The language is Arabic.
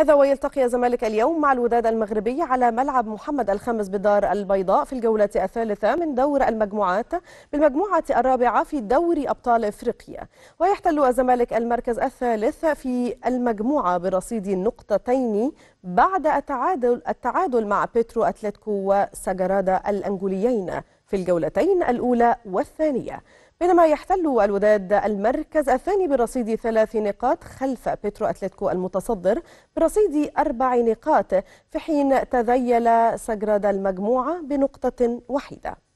هذا ويلتقي الزمالك اليوم مع الوداد المغربي على ملعب محمد الخامس بدار البيضاء في الجولة الثالثة من دور المجموعات بالمجموعة الرابعة في دوري أبطال إفريقيا ويحتل الزمالك المركز الثالث في المجموعة برصيد نقطتين بعد التعادل, التعادل مع بيترو أتلتكو وسجرادا الأنجوليين في الجولتين الأولى والثانية بينما يحتل الوداد المركز الثاني برصيد ثلاث نقاط خلف بيترو أتلتيكو المتصدر برصيد أربع نقاط في حين تذيل سجراد المجموعة بنقطة وحيدة